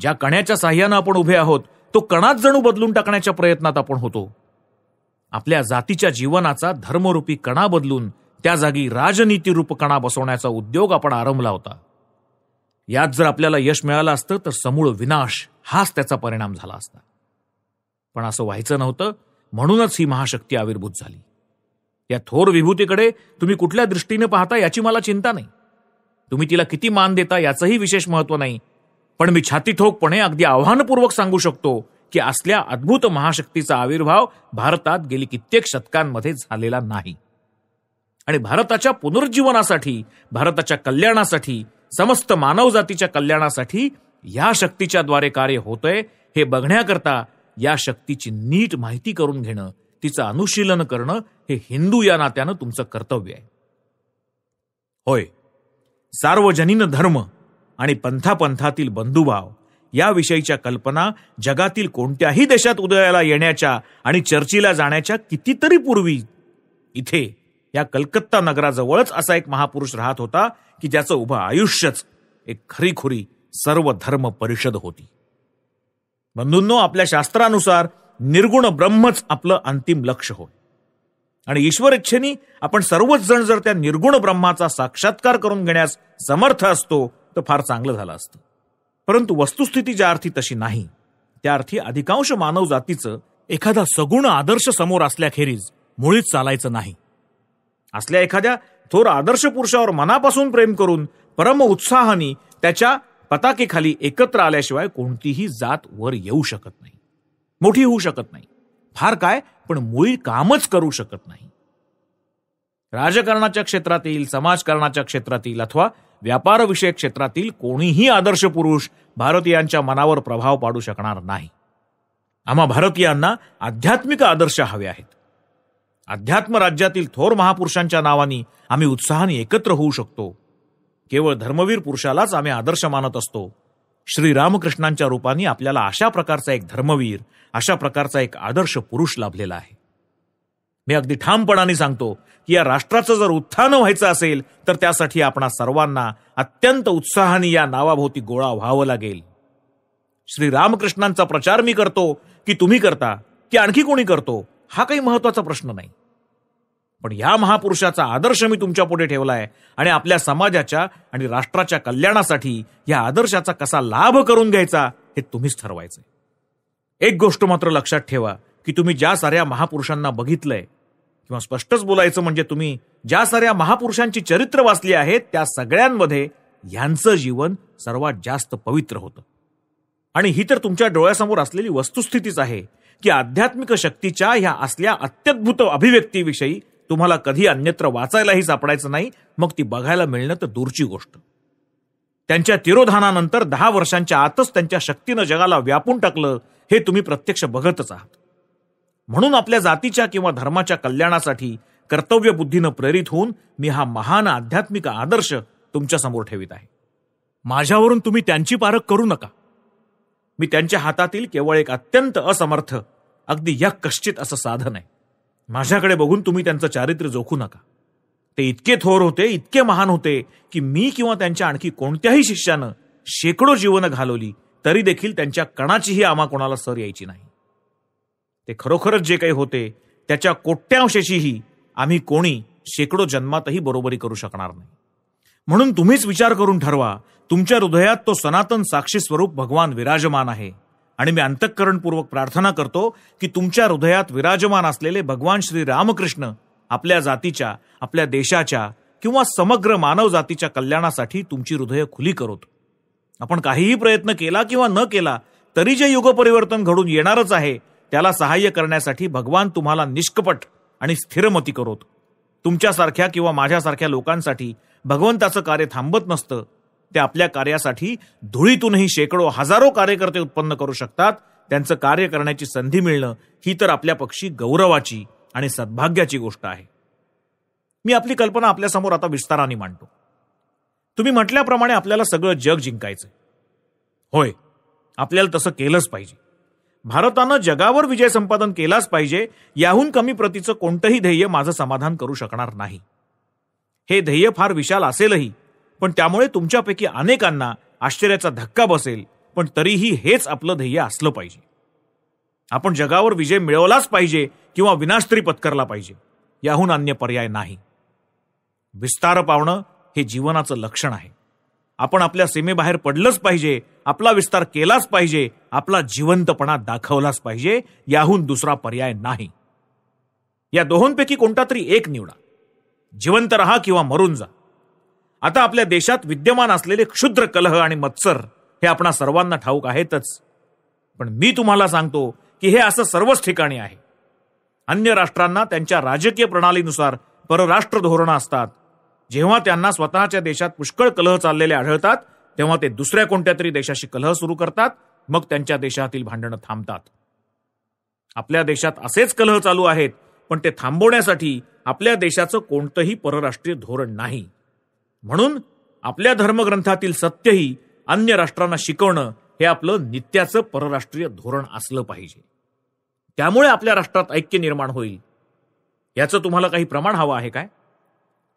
ज्या कण्याच्या साह्यानं आपण उभे आहोत तो कणात जणू बदलून टाकण्याच्या प्रयत्नात आपण होतो आपल्या जातीच्या जीवनाचा धर्मरूपी कणा बदलून त्या जागी रूप कणा बसवण्याचा उद्योग आपण आरंभला होता यात जर आपल्याला यश मिळालं असतं तर समूळ विनाश हाच त्याचा परिणाम झाला असता पण असं व्हायचं नव्हतं म्हणूनच ही महाशक्ती आविर्भूत झाली या थोर विभूतीकडे तुम्ही कुठल्या दृष्टीने पाहता याची मला चिंता नाही तुम्ही तिला किती मान देता याचंही विशेष महत्व नाही पण मी छाती ठोकपणे अगदी आव्हानपूर्वक सांगू शकतो की असल्या अद्भुत महाशक्तीचा आविर्भाव भारतात गेली कित्येक शतकांमध्ये झालेला नाही आणि भारताच्या पुनरुज्जीवनासाठी भारताच्या कल्याणासाठी समस्त मानवजातीच्या कल्याणासाठी या शक्तीच्या द्वारे कार्य होतंय हे बघण्याकरता या शक्तीची नीट माहिती करून घेणं तिचं अनुशीलन करणं हे हिंदू या नात्यानं तुमचं कर्तव्य आहे होय सार्वजनिन धर्म आणि पंथापंथातील बंधुभाव विषयीच्या कल्पना जगातील कोणत्याही देशात उदयाला येण्याच्या आणि चर्चीला जाण्याच्या कितीतरी पूर्वी इथे या कलकत्ता नगराजवळच असा एक महापुरुष राहत होता की ज्याचं उभं आयुष्यच एक खरीखुरी सर्व धर्म परिषद होती बंधूंनो आपल्या शास्त्रानुसार निर्गुण ब्रह्मच आपलं अंतिम लक्ष होय आणि ईश्वर इच्छेनी आपण सर्वच जण जर त्या निर्गुण ब्रह्माचा साक्षात्कार करून घेण्यास समर्थ असतो तर फार चांगलं झालं असतं परंतु वस्तुस्थिती ज्या अर्थी तशी नाही त्या अर्थी अधिकांश मानव जातीचं एखादा सगुण आदर्श समोर असल्याखेरीज मुळीच चालायचं नाही असल्या एखाद्या थोर आदर्श पुरुषावर मनापासून प्रेम करून परम उत्साहाने त्याच्या पताकेखाली एकत्र आल्याशिवाय कोणतीही जात वर येऊ शकत नाही मोठी होऊ शकत नाही फार काय पण मुळी कामच करू शकत नाही राजकारणाच्या क्षेत्रातील समाजकारणाच्या क्षेत्रातील अथवा व्यापारविषयक क्षेत्रातील कोणीही आदर्श पुरुष भारतीयांच्या मनावर प्रभाव पाडू शकणार नाही आम्हा भारतीयांना आध्यात्मिक आदर्श हवे आहेत अध्यात्म राज्यातील थोर महापुरुषांच्या नावाने आम्ही उत्साहाने एकत्र होऊ शकतो केवळ धर्मवीर पुरुषालाच आम्ही आदर्श मानत असतो श्रीरामकृष्णांच्या रूपाने आपल्याला अशा प्रकारचा एक धर्मवीर अशा प्रकारचा एक आदर्श पुरुष लाभलेला आहे मी अगदी ठामपणाने सांगतो की या राष्ट्राचं जर उत्थान व्हायचं असेल तर त्यासाठी आपणा सर्वांना अत्यंत उत्साहाने या नावाभोवती गोळा व्हावं लागेल श्रीरामकृष्णांचा प्रचार मी करतो की तुम्ही करता की आणखी कोणी करतो हा काही महत्वाचा प्रश्न नाही पण या महापुरुषाचा आदर्श मी तुमच्या पुढे ठेवलाय आणि आपल्या समाजाच्या आणि राष्ट्राच्या कल्याणासाठी या आदर्शाचा कसा लाभ करून घ्यायचा हे तुम्हीच ठरवायचं एक गोष्ट मात्र लक्षात ठेवा की तुम्ही ज्या साऱ्या महापुरुषांना बघितलंय किंवा स्पष्टच बोलायचं म्हणजे तुम्ही ज्या साऱ्या महापुरुषांची चरित्र वाचली आहेत त्या सगळ्यांमध्ये यांचं जीवन सर्वात जास्त पवित्र होतं आणि ही तर तुमच्या डोळ्यासमोर असलेली वस्तुस्थितीच आहे की आध्यात्मिक शक्तीच्या ह्या असल्या अत्यद्भुत अभिव्यक्तीविषयी तुम्हाला कधी अन्यत्र वाचायलाही सापडायचं नाही मग ती बघायला मिळणं तर दूरची गोष्ट त्यांच्या तिरोधानानंतर दहा वर्षांच्या आतच त्यांच्या शक्तीनं जगाला व्यापून टाकलं हे तुम्ही प्रत्यक्ष बघतच आहात म्हणून आपल्या जातीच्या किंवा धर्माच्या कल्याणासाठी कर्तव्य बुद्धीनं प्रेरित होऊन मी हा महान आध्यात्मिक आदर्श तुमच्या समोर ठेवित आहे माझ्यावरून तुम्ही त्यांची पारख करू नका मी त्यांच्या हातातील केवळ एक अत्यंत असमर्थ अगदी यक कश्चित असं साधन आहे माझ्याकडे बघून तुम्ही त्यांचं चारित्र्य जोखू नका ते इतके थोर होते इतके महान होते की मी किंवा त्यांच्या आणखी कोणत्याही शिष्यानं शेकडो जीवनं घालवली तरी देखील त्यांच्या कणाचीही आम्हा कोणाला सर यायची नाही ते खरोखरच जे काही होते त्याच्या कोट्यांशेशीही आम्ही कोणी शेकडो जन्मातही बरोबरी करू शकणार नाही म्हणून तुम्हीच विचार करून ठरवा तुमच्या हृदयात तो सनातन साक्षी स्वरूप भगवान विराजमान आहे आणि मी अंतःकरणपूर्वक प्रार्थना करतो की तुमच्या हृदयात विराजमान असलेले भगवान श्री रामकृष्ण आपल्या जातीच्या आपल्या देशाच्या किंवा समग्र मानव जातीच्या कल्याणासाठी तुमची हृदय खुली करोत आपण काहीही प्रयत्न केला किंवा न केला तरी जे युग परिवर्तन घडून येणारच आहे त्याला सहाय्य करण्यासाठी भगवान तुम्हाला निष्कपट आणि स्थिरमती करोत तुमच्यासारख्या किंवा माझ्यासारख्या लोकांसाठी भगवंताचं कार्य थांबत नसतं ते आपल्या कार्यासाठी धुळीतूनही शेकडो हजारो कार्यकर्ते उत्पन्न करू शकतात त्यांचं कार्य करण्याची संधी मिळणं ही तर आपल्या पक्षी गौरवाची आणि सद्भाग्याची गोष्ट आहे मी आपली कल्पना आपल्यासमोर आता विस्ताराने मांडतो तुम्ही म्हटल्याप्रमाणे आपल्याला सगळं जग जिंकायचं होय आपल्याला तसं केलंच पाहिजे भारतानं जगावर विजय संपादन केलाच पाहिजे याहून कमी प्रतीचं कोणतंही ध्येय माझं समाधान करू शकणार नाही हे ध्येय फार विशाल असेलही पण त्यामुळे तुमच्यापैकी अनेकांना आश्चर्याचा धक्का बसेल पण तरीही हेच आपलं ध्येय असलं पाहिजे आपण जगावर विजय मिळवलाच पाहिजे किंवा विनाश तरी पत्करला पाहिजे याहून अन्य पर्याय नाही विस्तार पावणं हे जीवनाचं लक्षण आहे आपण आपल्या सीमेबाहेर पडलंच पाहिजे आपला विस्तार केलाच पाहिजे आपला जिवंतपणा दाखवलाच पाहिजे याहून दुसरा पर्याय नाही या दोहोंपैकी कोणता तरी एक निवडा जिवंत रहा किंवा मरून जा आता आपल्या देशात विद्यमान असलेले क्षुद्र कलह आणि मत्सर हे आपणा सर्वांना ठाऊक आहेतच पण मी तुम्हाला सांगतो की हे असं सर्वच ठिकाणी आहे अन्य राष्ट्रांना त्यांच्या राजकीय प्रणालीनुसार परराष्ट्र धोरणं असतात जेव्हा त्यांना स्वतःच्या देशात पुष्कळ कलह चाललेले आढळतात तेव्हा ते दुसऱ्या कोणत्या तरी देशाशी कलह सुरू करतात मग त्यांच्या देशातील भांडणं थांबतात आपल्या देशात असेच कलह चालू आहेत पण ते थांबवण्यासाठी आपल्या देशाचं कोणतंही परराष्ट्रीय धोरण नाही म्हणून आपल्या धर्मग्रंथातील सत्यही अन्य राष्ट्रांना शिकवणं हे आपलं नित्याचं परराष्ट्रीय धोरण असलं पाहिजे त्यामुळे आपल्या राष्ट्रात ऐक्य निर्माण होईल याचं तुम्हाला काही प्रमाण हवं आहे काय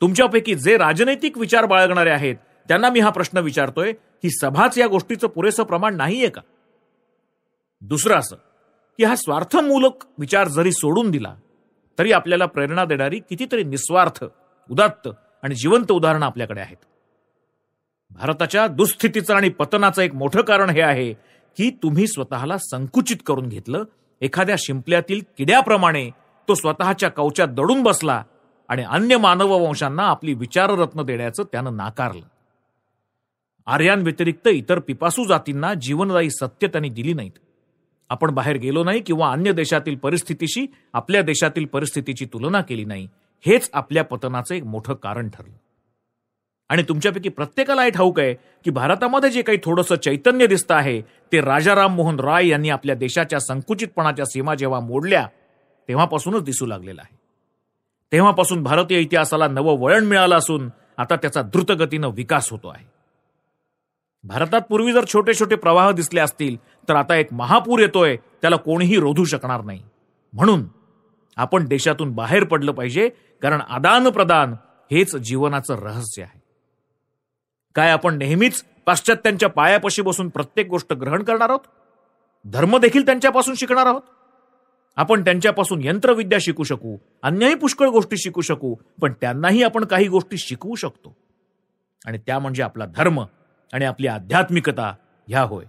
तुमच्यापैकी जे राजनैतिक विचार बाळगणारे आहेत त्यांना मी हा प्रश्न विचारतोय की सभाच या गोष्टीचं पुरेसं प्रमाण नाहीये का दुसरं असं की हा स्वार्थमूलक विचार जरी सोडून दिला तरी आपल्याला प्रेरणा देणारी कितीतरी निस्वार्थ उदात्त आणि जिवंत उदाहरणं आपल्याकडे आहेत भारताच्या दुस्थितीचं आणि पतनाचं एक मोठं कारण हे आहे की तुम्ही स्वतःला संकुचित करून घेतलं एखाद्या शिंपल्यातील किड्याप्रमाणे तो स्वतःच्या कवचात दडून बसला आणि अन्य मानव वंशांना आपली विचाररत्न देण्याचं त्यानं नाकारलं व्यतिरिक्त इतर पिपासू जातींना जीवनदायी सत्य त्यांनी दिली नाहीत आपण बाहेर गेलो नाही किंवा अन्य देशातील परिस्थितीशी आपल्या देशातील परिस्थितीची तुलना केली नाही हेच आपल्या पतनाचं एक मोठं कारण ठरलं आणि तुमच्यापैकी प्रत्येकाला हे ठाऊक आहे की भारतामध्ये जे काही थोडंसं चैतन्य दिसतं आहे ते राजाराम मोहन राय यांनी आपल्या देशाच्या संकुचितपणाच्या सीमा जेव्हा मोडल्या तेव्हापासूनच दिसू लागलेला आहे तेव्हापासून भारतीय इतिहासाला नवं वळण मिळालं असून आता त्याचा द्रुतगतीनं विकास होतो आहे भारतात पूर्वी जर छोटे छोटे प्रवाह दिसले असतील तर आता एक महापूर येतोय त्याला कोणीही रोधू शकणार नाही म्हणून आपण देशातून बाहेर पडलं पाहिजे कारण आदान प्रदान हेच जीवनाचं रहस्य आहे काय आपण नेहमीच पाश्चात्यांच्या पायापाशी बसून प्रत्येक गोष्ट ग्रहण करणार आहोत धर्म देखील त्यांच्यापासून शिकणार आहोत आपण त्यांच्यापासून यंत्रविद्या शिकू शकू अन्यही पुष्कळ गोष्टी शिकू शकू पण त्यांनाही आपण काही गोष्टी शिकवू शकतो आणि त्या म्हणजे आपला धर्म आणि आपली आध्यात्मिकता ह्या होय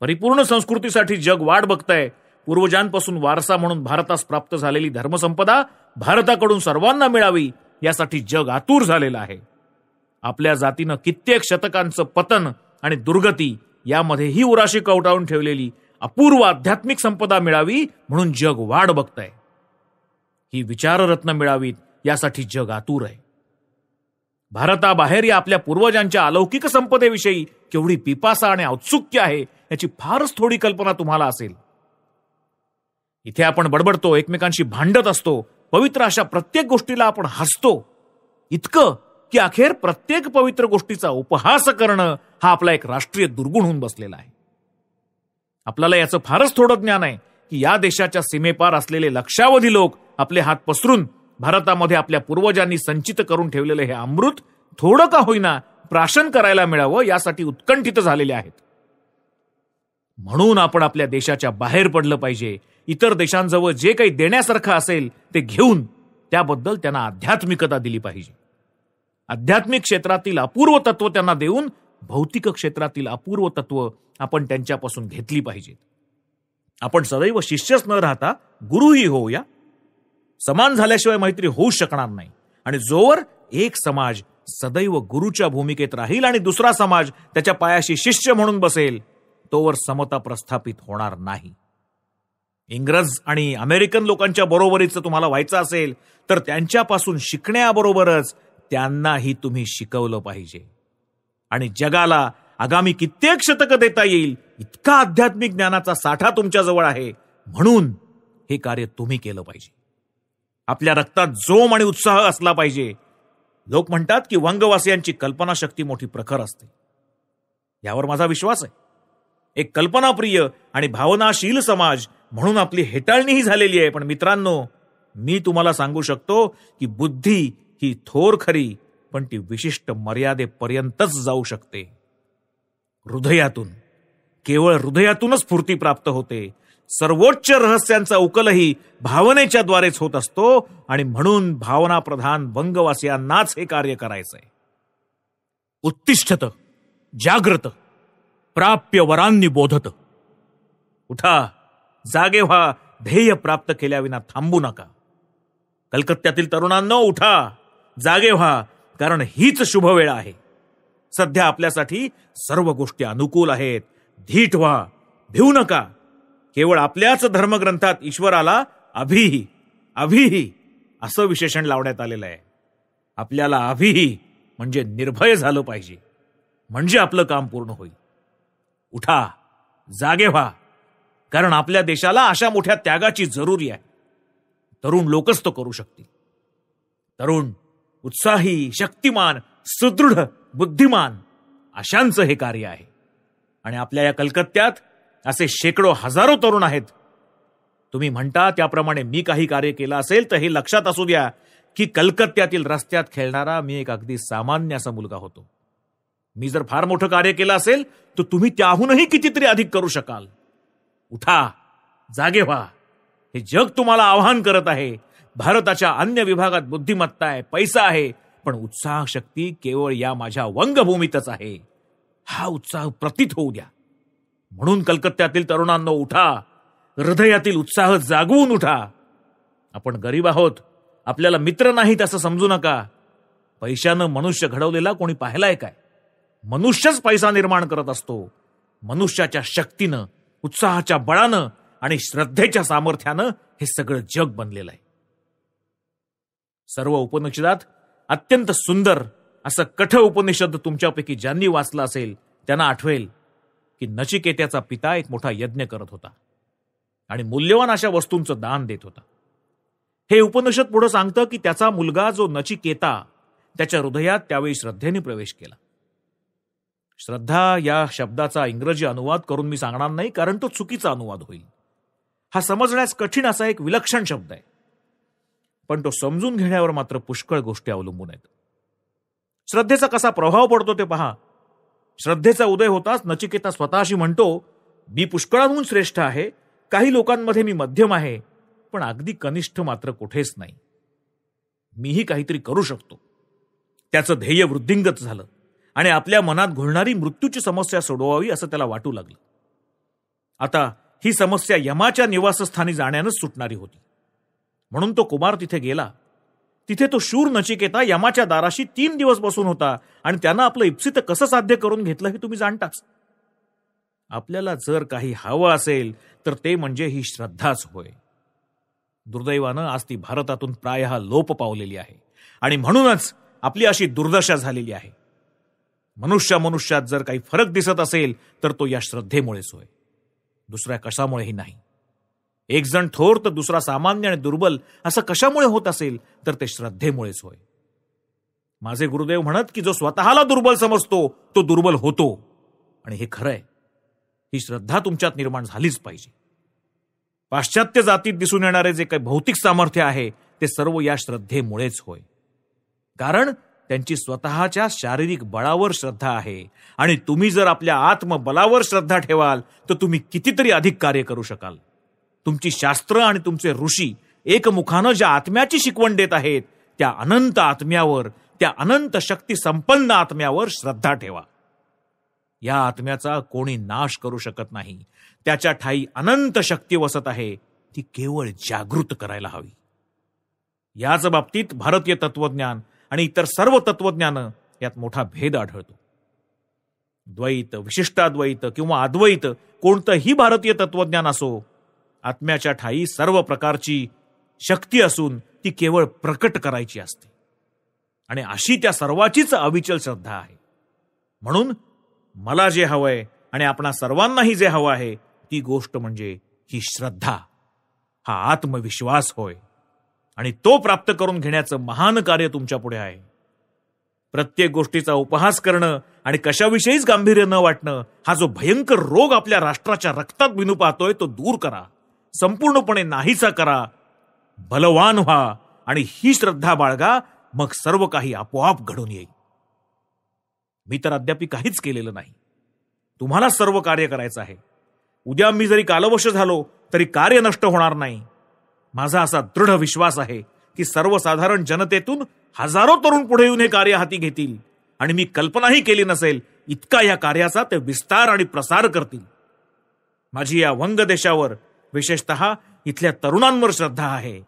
परिपूर्ण संस्कृतीसाठी जग वाट बघतंय पूर्वजांपासून वारसा म्हणून भारतास प्राप्त झालेली धर्मसंपदा भारताकडून सर्वांना मिळावी यासाठी जग आतूर झालेलं आहे आपल्या जातीनं कित्येक शतकांचं पतन आणि दुर्गती यामध्येही उराशी कवटाळून ठेवलेली अपूर्व आध्यात्मिक संपदा मिळावी म्हणून जग वाढ बघताय ही विचाररत्न मिळावीत यासाठी जग आतूर आहे भारताबाहेर या आपल्या पूर्वजांच्या अलौकिक संपदेविषयी केवढी पिपासा आणि औत्सुक्य आहे याची फारच थोडी कल्पना तुम्हाला असेल इथे आपण बडबडतो एकमेकांशी भांडत असतो पवित्र अशा प्रत्येक गोष्टीला आपण हसतो इतकं की अखेर प्रत्येक पवित्र गोष्टीचा उपहास करणं हा आपला एक राष्ट्रीय दुर्गुण होऊन बसलेला आहे आपल्याला याचं फारच थोडं ज्ञान आहे की या देशाच्या सीमेपार असलेले लक्षावधी लोक आपले हात पसरून भारतामध्ये आपल्या पूर्वजांनी संचित करून ठेवलेलं हे अमृत थोडं का होईना प्राशन करायला मिळावं यासाठी उत्कंठित झालेले आहेत म्हणून आपण आपल्या देशाच्या बाहेर पडलं पाहिजे इतर देशांजवळ जे काही देण्यासारखं असेल ते घेऊन त्याबद्दल त्यांना आध्यात्मिकता दिली पाहिजे आध्यात्मिक क्षेत्रातील अपूर्व तत्व त्यांना देऊन भौतिक क्षेत्रातील अपूर्व तत्व आपण त्यांच्यापासून घेतली पाहिजेत आपण सदैव शिष्यच न राहता गुरुही होऊया समान झाल्याशिवाय मैत्री होऊ शकणार नाही आणि जोवर एक समाज सदैव गुरुच्या भूमिकेत राहील आणि दुसरा समाज त्याच्या पायाशी शिष्य म्हणून बसेल तोवर समता प्रस्थापित होणार नाही इंग्रज आणि अमेरिकन लोकांच्या बरोबरीचं तुम्हाला व्हायचं असेल तर त्यांच्यापासून शिकण्याबरोबरच त्यांनाही तुम्ही शिकवलं पाहिजे आणि जगाला आगामी कित्येक शतकं देता येईल इतका आध्यात्मिक ज्ञानाचा साठा तुमच्याजवळ आहे म्हणून हे कार्य तुम्ही केलं पाहिजे आपल्या रक्तात जोम आणि उत्साह असला पाहिजे लोक म्हणतात की वंगवासियांची कल्पनाशक्ती मोठी प्रखर असते यावर माझा विश्वास आहे एक कल्पनाप्रिय आणि भावनाशील समाज म्हणून आपली हेटाळणीही झालेली आहे पण मित्रांनो मी तुम्हाला सांगू शकतो की बुद्धी ही थोर खरी पण ती विशिष्ट मर्यादेपर्यंतच जाऊ शकते हृदयातून केवळ हृदयातूनच स्फूर्ती प्राप्त होते सर्वोच्च रहस्यांचा उकलही भावनेच्या द्वारेच होत असतो आणि म्हणून भावनाप्रधान वंगवासियांनाच हे कार्य करायचंय उत्तिष्ठत जाग्रत प्राप्य वरांनी बोधत उठा जागे व्हा ध्येय प्राप्त केल्याविना थांबू नका कलकत्त्यातील तरुणांनो उठा जागे व्हा कारण हीच शुभ वेळ आहे सध्या आपल्यासाठी सर्व गोष्टी अनुकूल आहेत धीट व्हा भिवू नका केवळ आपल्याच धर्मग्रंथात ईश्वराला अभिही अभिही असं विशेषण लावण्यात आलेलं आहे आपल्याला अभिही म्हणजे निर्भय झालं पाहिजे म्हणजे आपलं काम पूर्ण होईल उठा जागे व्हा कारण आपल्या देशाला अशा मोठ्या त्यागाची जरुरी आहे तरुण लोकच तो करू शकतील तरुण उत्साही शक्तिमान सुदृढ बुद्धिमान अशांचं हे कार्य आहे आणि आपल्या या कलकत्त्यात असे शेकडो हजारो तरुण आहेत तुम्ही म्हणता त्याप्रमाणे मी काही कार्य केलं असेल तर हे लक्षात असू द्या की कलकत्त्यातील रस्त्यात खेळणारा मी एक अगदी सामान्य असा मुलगा होतो मी जर फार मोठं कार्य केलं असेल तर तुम्ही त्याहूनही कितीतरी अधिक करू शकाल उठा जागे व्हा हे जग तुम्हाला आव्हान करत आहे भारताच्या अन्य विभागात बुद्धिमत्ता आहे पैसा आहे पण उत्साह शक्ती केवळ या माझ्या वंगभूमीतच आहे हा उत्साह प्रतीत होऊ द्या म्हणून कलकत्त्यातील तरुणांना उठा हृदयातील उत्साह जागवून उठा आपण गरीब आहोत आपल्याला मित्र नाहीत असं समजू नका पैशानं मनुष्य घडवलेला कोणी पाहिलाय काय मनुष्यच पैसा निर्माण करत असतो मनुष्याच्या शक्तीनं उत्साहाच्या बळानं आणि श्रद्धेच्या सामर्थ्यानं हे सगळं जग बनलेलं आहे सर्व उपनिषदात अत्यंत सुंदर असं कठ उपनिषद तुमच्यापैकी ज्यांनी वाचलं असेल त्यांना आठवेल की नचिकेत्याचा पिता एक मोठा यज्ञ करत होता आणि मूल्यवान अशा वस्तूंचं दान देत होता हे उपनिषद पुढं सांगतं की त्याचा मुलगा जो नचिकेता त्याच्या हृदयात त्यावेळी श्रद्धेने प्रवेश केला श्रद्धा या शब्दाचा इंग्रजी अनुवाद करून मी सांगणार नाही कारण तो चुकीचा अनुवाद होईल हा समजण्यास कठीण असा एक विलक्षण शब्द आहे पण तो समजून घेण्यावर मात्र पुष्कळ गोष्टी अवलंबून आहेत श्रद्धेचा कसा प्रभाव पडतो ते पहा श्रद्धेचा उदय होताच नचिकेता स्वतःशी म्हणतो मी पुष्कळांहून श्रेष्ठ आहे काही लोकांमध्ये मी मध्यम आहे पण अगदी कनिष्ठ मात्र कुठेच नाही मीही काहीतरी करू शकतो त्याचं ध्येय वृद्धिंगत झालं आणि आपल्या मनात घोळणारी मृत्यूची समस्या सोडवावी असं त्याला वाटू लागलं आता ही समस्या यमाच्या निवासस्थानी जाण्यानंच सुटणारी होती म्हणून तो कुमार तिथे गेला तिथे तो शूर नचिकेता यमाच्या दाराशी तीन दिवस बसून होता आणि त्यानं आपलं इप्सित कसं साध्य करून घेतलं हे तुम्ही जाणताच आपल्याला जर काही हवं असेल तर ते म्हणजे ही श्रद्धाच होय दुर्दैवानं आज ती भारतातून प्राय लोप पावलेली आहे आणि म्हणूनच आपली अशी दुर्दशा झालेली आहे मनुष्या मनुष्यात जर काही फरक दिसत असेल तर तो या श्रद्धेमुळेच होय दुसऱ्या कशामुळेही नाही एक जण थोर तर दुसरा सामान्य आणि दुर्बल असं कशामुळे होत असेल तर ते श्रद्धेमुळेच होय माझे गुरुदेव म्हणत की जो स्वतःला दुर्बल समजतो तो दुर्बल होतो आणि हे खरंय ही श्रद्धा तुमच्यात निर्माण झालीच पाहिजे पाश्चात्य जातीत दिसून येणारे जे काही भौतिक सामर्थ्य आहे ते सर्व या श्रद्धेमुळेच होय कारण त्यांची स्वतःच्या शारीरिक बळावर श्रद्धा आहे आणि तुम्ही जर आपल्या आत्मबलावर श्रद्धा ठेवाल तर तुम्ही कितीतरी अधिक कार्य करू शकाल तुमची शास्त्र आणि तुमचे ऋषी एकमुखानं ज्या आत्म्याची शिकवण देत आहेत त्या अनंत आत्म्यावर त्या अनंत शक्ती संपन्न आत्म्यावर श्रद्धा ठेवा या आत्म्याचा कोणी नाश करू शकत नाही त्याच्या ठाई अनंत शक्ती वसत आहे ती केवळ जागृत करायला हवी याच बाबतीत भारतीय तत्वज्ञान आणि इतर सर्व तत्वज्ञानं यात मोठा भेद आढळतो द्वैत विशिष्टाद्वैत किंवा अद्वैत कोणतंही भारतीय तत्वज्ञान असो आत्म्याच्या ठाई सर्व प्रकारची शक्ती असून ती केवळ प्रकट करायची असते आणि अशी त्या सर्वाचीच अविचल श्रद्धा आहे म्हणून मला जे हवंय आणि आपणा सर्वांनाही जे हवं आहे ती गोष्ट म्हणजे ही श्रद्धा हा आत्मविश्वास होय आणि तो प्राप्त करून घेण्याचं महान कार्य तुमच्या पुढे आहे प्रत्येक गोष्टीचा उपहास करणं आणि कशाविषयीच गांभीर्य न वाटणं हा जो भयंकर रोग आपल्या राष्ट्राच्या रक्तात विनू पाहतोय तो दूर करा संपूर्णपणे नाहीसा करा बलवान व्हा आणि ही श्रद्धा बाळगा मग सर्व काही आपोआप घडून येईल मी तर अद्याप काहीच केलेलं नाही तुम्हाला सर्व कार्य करायचं आहे उद्या मी जरी कालवश झालो तरी कार्य नष्ट होणार नाही माझा असा दृढ विश्वास आहे की सर्वसाधारण जनतेतून हजारो तरुण पुढे येऊन हे कार्य हाती घेतील आणि मी कल्पनाही केली नसेल इतका या कार्याचा ते विस्तार आणि प्रसार करतील माझी या वंग देशावर विशेषत इथल्या तरुणांवर श्रद्धा आहे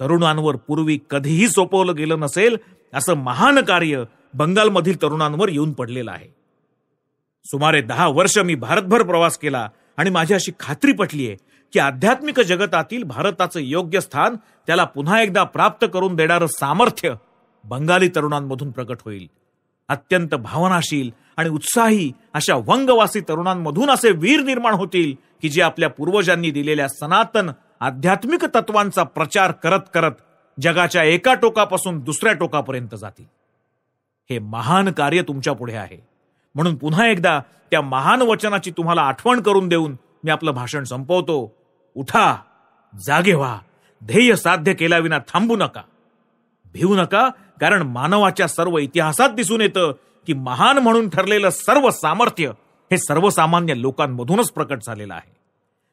तरुणांवर पूर्वी कधीही सोपवलं गेलं नसेल असं महान कार्य बंगालमधील तरुणांवर येऊन पडलेलं आहे सुमारे दहा वर्ष मी भारतभर प्रवास केला आणि माझी अशी खात्री पटली आहे की आध्यात्मिक जगतातील भारताचं योग्य स्थान त्याला पुन्हा एकदा प्राप्त करून देणारं सामर्थ्य बंगाली तरुणांमधून प्रकट होईल अत्यंत भावनाशील आणि उत्साही अशा वंगवासी तरुणांमधून असे वीर निर्माण होतील की जे आपल्या पूर्वजांनी दिलेल्या सनातन आध्यात्मिक तत्वांचा प्रचार करत करत जगाच्या एका टोकापासून दुसऱ्या टोकापर्यंत जातील हे महान कार्य तुमच्या पुढे आहे म्हणून पुन्हा एकदा त्या महान वचनाची तुम्हाला आठवण करून देऊन मी आपलं भाषण संपवतो उठा जागे व्हा ध्येय साध्य केल्याविना थांबू नका भिवू नका कारण मानवाच्या सर्व इतिहासात दिसून येतं की महान म्हणून ठरलेलं सर्व सामर्थ्य हे सर्वसामान्य लोकांमधूनच प्रकट झालेलं आहे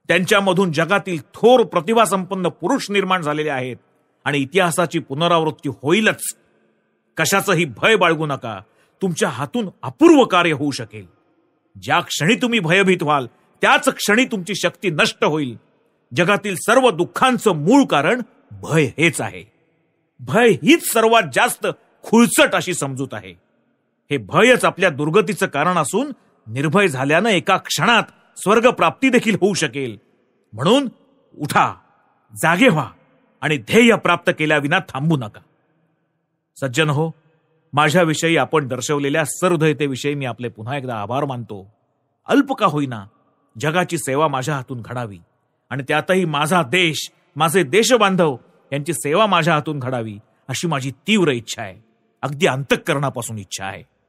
त्यांच्यामधून जगातील थोर प्रतिभासंपन्न पुरुष निर्माण झालेले आहेत आणि इतिहासाची पुनरावृत्ती होईलच कशाचंही भय बाळगू नका तुमच्या हातून अपूर्व कार्य होऊ शकेल ज्या क्षणी तुम्ही भयभीत व्हाल त्याच क्षणी तुमची शक्ती नष्ट होईल जगातील सर्व दुःखांचं मूळ कारण भय हेच आहे भय हीच सर्वात जास्त खुळचट अशी समजूत आहे हे भयच आपल्या दुर्गतीचं कारण असून निर्भय झाल्यानं एका क्षणात स्वर्ग प्राप्ती देखील होऊ शकेल म्हणून उठा जागे व्हा आणि ध्येय प्राप्त केल्याविना थांबू नका सज्जन हो माझ्याविषयी आपण दर्शवलेल्या सहृदयतेविषयी मी आपले पुन्हा एकदा आभार मानतो अल्प का होईना जगाची सेवा माझ्या हातून घडावी आणि त्यातही माझा देश माझे देशबांधव यांची सेवा माझ्या हातून घडावी अशी माझी तीव्र इच्छा आहे अगदी अंतकरणापासून इच्छा आहे